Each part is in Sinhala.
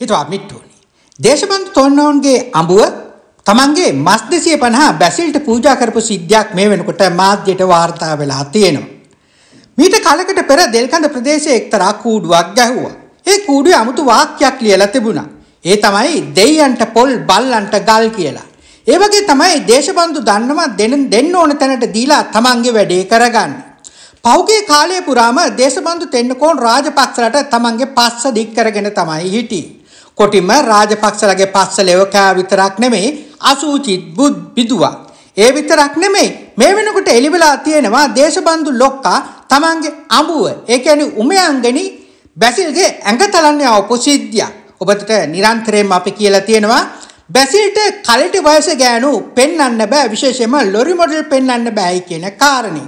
හිතවත් මිට්ටෝනි. දේශබන්ධ තොන්නවුන්ගේ අඹුව තමන්ගේ මස් දෙසිය පණහා බැසිල්ට පූජා කරපු සිද්ධියක් මේ වෙනකොට මාධ්‍යයට වාර්තා වෙලා තියෙනවා. මීට කලකට පෙර දෙල්කඳ ප්‍රදේශයේ එක්තරා කූඩුවක් ගැහුවා. ඒ කූඩුවේ අමුතු වාක්‍යයක් ලියලා තිබුණා. ඒ තමයි දෙයයන්ට පොල් බල්ලන්ට ගල් කියලා. ඒ වගේ තමයි දේශබන්දු දන්නවා දෙන්න දෙන්න ඕන තැනට දීලා තමන්ගේ වැඩේ කරගන්න. පෞගේ කාලය පුරාම දේශබන්දු තෙන්නකෝන් රාජපක්ෂලට තමන්ගේ පස්ස දික් කරගෙන තමයි හිටියේ. කොටිම රාජපක්ෂලගේ පස්සලෙව කෑ විතරක් නෙමෙයි අසූචිත් බුද් බිදුවා. ඒ විතරක් නෙමෙයි මේ වෙනකොට එලිවෙලා තියෙනවා දේශබන්දු ලොක්කා තමන්ගේ අඹුව ඒ කියන්නේ උමයන්ගනි බැසිල්ගේ ඇඟ තලන්නේ අපොසිද්ධිය. ඔබට නිරන්තරයෙන්ම අපි කියලා තියෙනවා බැසිල්ට කලට වයස ගෑනු පෙන්වන්න බෑ විශේෂයෙන්ම ලොරි මොඩල් පෙන්වන්න බෑයි කියන කාරණේ.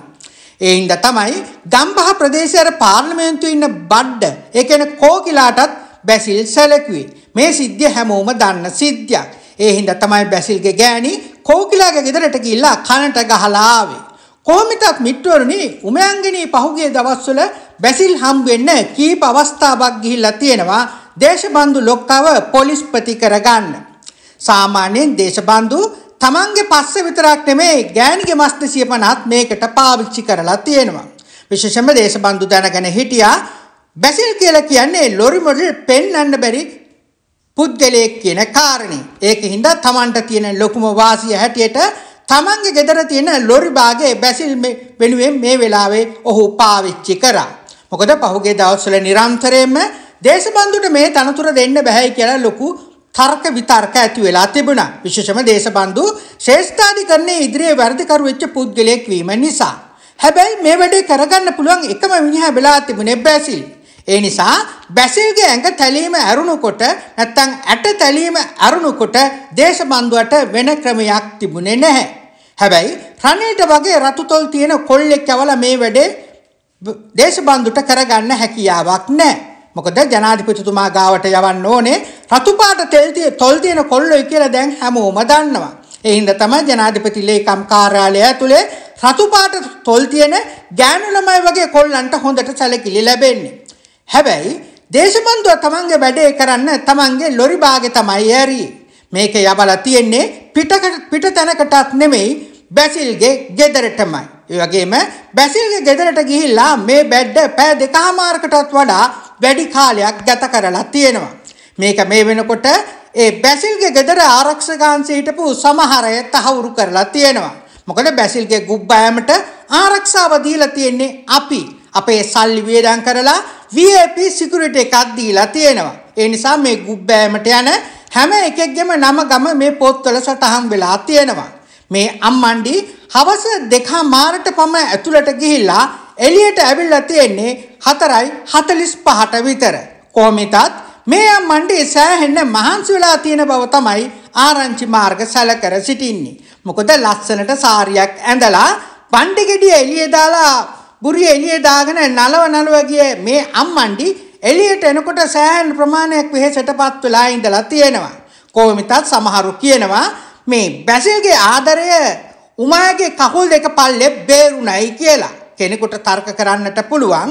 ඒ හින්දා තමයි ගම්බහ ප්‍රදේශයේ පාර්ලිමේන්තුවේ ඉන්න බඩ ඒ කියන්නේ කෝකිලාටත් බැසිල් සැලකුවේ. මේ සිද්ධිය හැමෝම දන්න සිද්ධියක්. ඒ හින්දා තමයි බැසිල්ගේ ගෑණි කෝකිලාගේ ගෙදරට ගිහිල්ලා කනට ගහලා ආවේ. කොහොමිතත් මිත්‍රවරුනි උමයන්ගිනී පහුගිය දවස්වල බැසිල් හම් වෙන්න කීප අවස්ථාවක් ගිහිල්ලා තියෙනවා දේශබන්දු ලොක්කව පොලිස් ප්‍රතිකර ගන්න. සාමාන්‍යයෙන් දේශබන්දු තමන්ගේ පස්සේ විතරක් නෙමෙයි ගෑණිගේ මස්ත සියපනත් මේකට පාවිච්චි කරලා තියෙනවා. විශේෂයෙන්ම දේශබන්දු දැනගෙන හිටියා බැසිල් කියලා කියන්නේ ලොරි මොඩල් පෙන්වන්න බැරි පුද්ගලයෙක් කියන කාරණේ. ඒක හින්දා Tamanට තියෙන ලොකුම වාසිය හැටියට Tamanගේ ගෙදර තියෙන ලොරි භාගයේ බැසිල් වෙනුවෙන් මේ වෙලාවේ ඔහු පාවිච්චි කරා. මොකද පහුගිය දවස්වල නිරන්තරයෙන්ම දේශබන්දුට මේ තනතුර දෙන්න බැහැයි කියලා ලොකු තර්ක විතර්ක ඇති වෙලා තිබුණා. විශේෂම දේශබන්දු ශ්‍රේෂ්ඨාධිකරණයේ ඉදිරියේ වැඩිකරු වෙච්ච පුද්ගලයෙක් වීම නිසා. හැබැයි මේ වැඩේ කරගන්න පුළුවන් එකම මිනිහා වෙලා තිබුණේ බැසිල්. ඒ නිසා බැසිල්ගේ ඇඟ තැලීම ඇරුණුකොට නැත්තම් ඇට තැලීම ඇරුණුකොට දේශබන්දුවට වෙන ක්‍රමයක් තිබුණේ නැහැ. හැබැයි රණේට වගේ රතුතොල් තියෙන කොල්ලෙක් යවලා මේ වැඩේ දේශබන්දුට කරගන්න හැකියාවක් නැහැ. මොකද ජනාධිපතිතුමා ගාවට යවන්න ඕනේ රතු පාට තෙල් තොල් තියෙන කොල්ලොයි කියලා දැන් හැමෝම දන්නවා. ඒ හින්දා තමයි ජනාධිපති ලේකම් කාර්යාලය ඇතුලේ රතු පාට තොල් තියෙන ගෑනු ළමයි වගේ කොල්ලන්ට හොඳට සැලකිලි ලැබෙන්නේ. හැබැයි දේශබන්දුව තමන්ගේ වැඩේ කරන්න තමන්ගේ ලොරි බාගේ තමයි ඇරියේ. මේක යබලා තියෙන්නේ පිට තැනකටත් නෙමෙයි බැසිල්ගේ ගෙදරටමයි. ඒ වගේම බැසිල්ගේ ගෙදරට ගිහිල්ලා මේ බැඩ පෑ දෙකහමාරකටත් වඩා වැඩි කාලයක් ගත කරලා තියෙනවා. මේක මේ වෙනකොට ඒ බැසිල්ගේ ගෙදර ආරක්ෂකංශ හිටපු සමහරය තහවුරු කරලා තියෙනවා. මොකද බැසිල්ගේ ගුබ්බෑමට ආරක්ෂාව දීලා තියෙන්නේ අපි. අපේ සල්ලි වියදම් කරලා VIP security එකක් දීලා තියෙනවා. ඒ නිසා මේ ගුබ්බෑමට යන හැම එකෙක්ගේම නම ගම මේ පොත්වල සටහන් වෙලා තියෙනවා. මේ අම්මන්ඩි හවස දෙකා මාරට පම ඇතුළට ගිහිල්ලා එලියට ඇවිල්ලා තියෙන්නේ හතරයි හතලිස් පහට විතර. කොහොමිතත් මේ අම්මන්ඩි සෑහෙන්න මහන්සි වෙලා තියෙන බව තමයි ආරංචි මාර්ග සැලකර සිටින්නේ. මොකද ලස්සනට සාරියක් ඇඳලා පණ්ඩිගෙඩිය එළිය දාලා බුරිය එළිය දාගෙන නලව නලව ගිය මේ අම්මණ්ඩි එළියට එනකොට සෑහෙන ප්‍රමාණයක් වෙහෙසටපත් වෙලා ඉඳලා තියෙනවා. කොහොමිතත් සමහරු කියනවා මේ බැසිල්ගේ ආදරය උමාගේ කකුල් දෙක පල්ලේ බේරුණයි කියලා. කෙනෙකුට තර්ක කරන්නට පුළුවන්.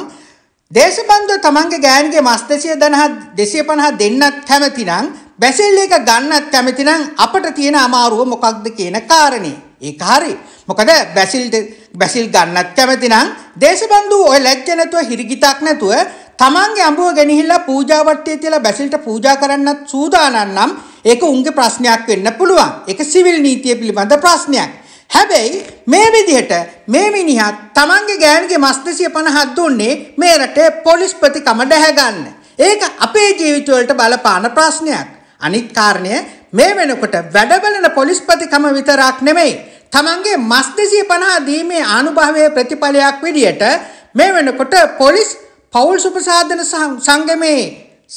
දේශබන්ධු තමන්ගේ ගෑන්ගේ මස් 250 250 දෙන්නත් කැමති නම් බැසිල් එක ගන්නත් කැමති නම් අපිට තියෙන අමාරුව මොකක්ද කියන කාරණේ. ඒක හරියි. මොකද බැසිල් බැසිල් ගන්නත් කැමති නම් දේශබන්දු ඔය ලැජ්ජ නැතුව හිරිගිතක් නැතුව තමන්ගේ අඹුව ගෙනහිල්ලා පූජාවට්ටිය තියලා බැසිල්ට පූජා කරන්නත් සූදානම් නම් ඒක උන්ගේ ප්‍රශ්නයක් වෙන්න පුළුවන්. ඒක සිවිල් නීතිය පිළිබඳ ප්‍රශ්නයක්. හැබැයි මේ විදිහට මේ මිනිහා තමන්ගේ ගෑණිගේ මස් 250ක් දුන්නේ මේ රටේ පොලිස්පතිකම දැහැගන්න. ඒක අපේ ජීවිතවලට බලපාන ප්‍රශ්නයක්. අනිත් කාරණය මේ වෙනකොට වැඩ බලන පොලිස්පතිකම විතරක් නෙමෙයි. තමන්ගේ මස් දෙසිය පණහා දීමේ ආනුභාවය ප්‍රතිඵලයක් විදියට මේ වෙනකොට පොලිස් පවුල් සුපසාධන සංගමේ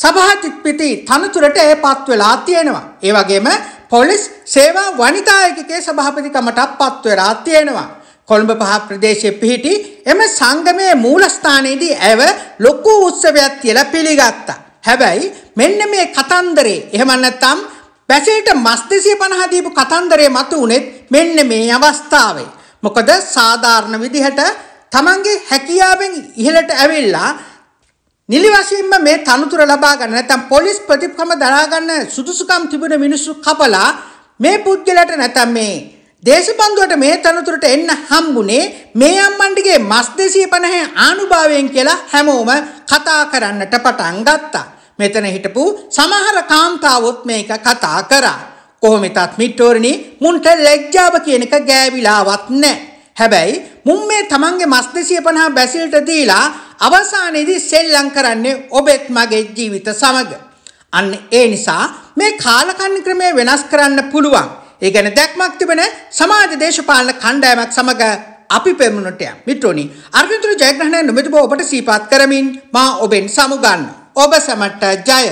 සභාතිත්පිති තනතුරට ඒ පත් වෙලා තියෙනවා. ඒ වගේම පොලිස් සේවා වනිතායකගේ සභාපතිකමටත් පත් වෙලා තියෙනවා. කොළඹ පහ ප්‍රදේශයේ පිහිටි එම සංගමයේ මූලස්ථානයේදී ඇව ලොකු උත්සවයක් කියලා පිළිගත්තා. හැබැයි මෙන්න මේ කතන්දරේ එහෙම නැත්නම් වැසේට මස් 250 දීපු කතන්දරේ මතු උනේත් මෙන්න මේ අවස්ථාවේ. මොකද සාධාරණ විදිහට තමන්ගේ හැකියාවෙන් ඉහළට ඇවිල්ලා නිලිවශයෙන්ම මේ තනතුර ලබා ගන්න නැත්නම් පොලිස් ප්‍රතික්‍රම දරා ගන්න සුදුසුකම් තිබුණ මිනිස්සු කපලා මේ පුද්ගලයාට නැත්නම් මේ දේශබන්දුවට මේ තනතුරට එන්න හම්බුනේ මේ අම්මන්ඩිගේ මස් 250 ආනුභාවයෙන් කියලා හැමෝම කතා කරන්නට පටන් ගත්තා. මෙතන හිටපු සමහර කාන්තාවොත් මේක කතා කරා. කොහොමෙතත් මිට්ටෝරණි මුන්ට ලැජ්ජාව කියන එක ගෑවිලාවත් නැහැ. හැබැයි මුන් මේ තමන්ගේ මස් 250 බැසිල්ට දීලා අවසානයේදී සෙල්ලම් කරන්නේ ඔබෙත් මගේ ජීවිත සමග. අන්න ඒ නිසා මේ කාලකන්ණි ක්‍රමය වෙනස් කරන්න පුළුවන්. ඒ ගැන දැක්මක් තිබෙන සමාජ දේශපාලන කණ්ඩායමක් සමග අපි පෙමුණට යම්. මිත්‍රෝනි, අර්ජුන්තුරු ජයග්‍රහණය නොමැති බව ඔබට සීපාත් කරමින් මා ඔබෙන් සමුගන්න. ඔබ සමට ජය.